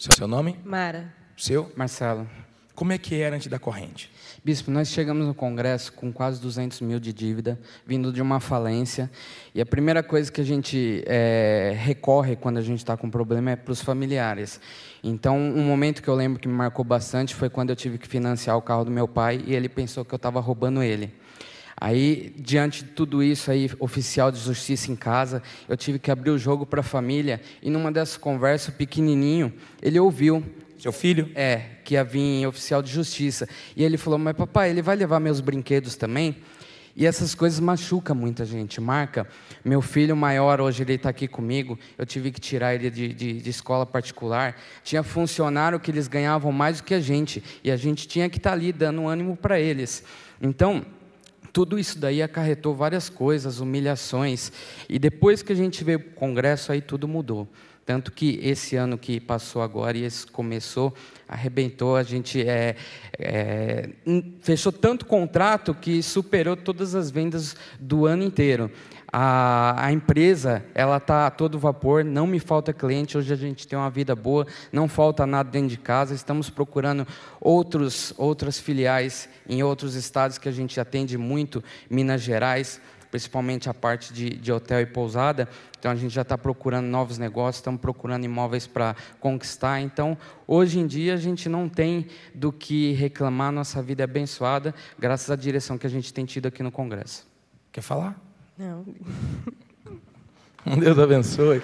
Seu, seu nome? Mara. Seu? Marcelo. Como é que era antes da corrente? Bispo, nós chegamos no Congresso com quase 200 mil de dívida, vindo de uma falência. E a primeira coisa que a gente é, recorre quando a gente está com problema é para os familiares. Então, um momento que eu lembro que me marcou bastante foi quando eu tive que financiar o carro do meu pai e ele pensou que eu estava roubando ele. Aí, diante de tudo isso, aí, oficial de justiça em casa, eu tive que abrir o jogo para a família. E numa dessas conversas, pequenininho, ele ouviu. Seu filho? É, que ia vir oficial de justiça. E ele falou: Mas papai, ele vai levar meus brinquedos também? E essas coisas machucam muita gente, marca. Meu filho maior, hoje ele está aqui comigo, eu tive que tirar ele de, de, de, escola particular. Tinha funcionário que eles ganhavam mais do que a gente, e a gente tinha que estar tá ali dando ânimo para eles. Então, tudo isso daí acarretou várias coisas, humilhações, e depois que a gente veio para o congresso, aí tudo mudou. Tanto que esse ano que passou agora e esse começou, arrebentou, a gente é, é, hum, fechou tanto contrato que superou todas as vendas do ano inteiro. A, a empresa ela está a todo vapor, não me falta cliente, hoje a gente tem uma vida boa, não falta nada dentro de casa, estamos procurando outros, outras filiais em outros estados que a gente atende muito, Minas Gerais, principalmente a parte de, de hotel e pousada. Então a gente já está procurando novos negócios, estamos procurando imóveis para conquistar. Então hoje em dia a gente não tem do que reclamar, nossa vida é abençoada, graças à direção que a gente tem tido aqui no Congresso. Quer falar? Não. Deus abençoe.